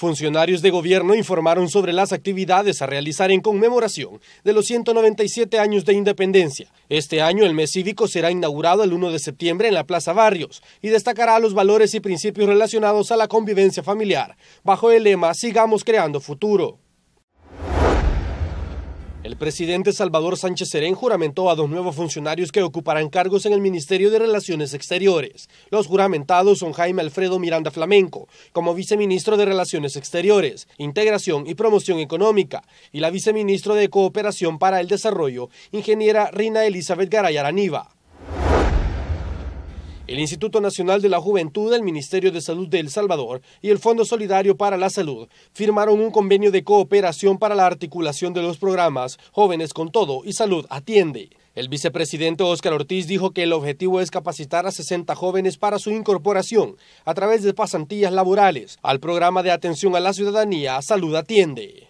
Funcionarios de gobierno informaron sobre las actividades a realizar en conmemoración de los 197 años de independencia. Este año el mes cívico será inaugurado el 1 de septiembre en la Plaza Barrios y destacará los valores y principios relacionados a la convivencia familiar, bajo el lema Sigamos creando futuro. El presidente Salvador Sánchez Serén juramentó a dos nuevos funcionarios que ocuparán cargos en el Ministerio de Relaciones Exteriores. Los juramentados son Jaime Alfredo Miranda Flamenco, como viceministro de Relaciones Exteriores, Integración y Promoción Económica, y la viceministro de Cooperación para el Desarrollo, ingeniera Rina Elizabeth Garay el Instituto Nacional de la Juventud, el Ministerio de Salud de El Salvador y el Fondo Solidario para la Salud firmaron un convenio de cooperación para la articulación de los programas Jóvenes con Todo y Salud Atiende. El vicepresidente Óscar Ortiz dijo que el objetivo es capacitar a 60 jóvenes para su incorporación a través de pasantías laborales al programa de atención a la ciudadanía Salud Atiende.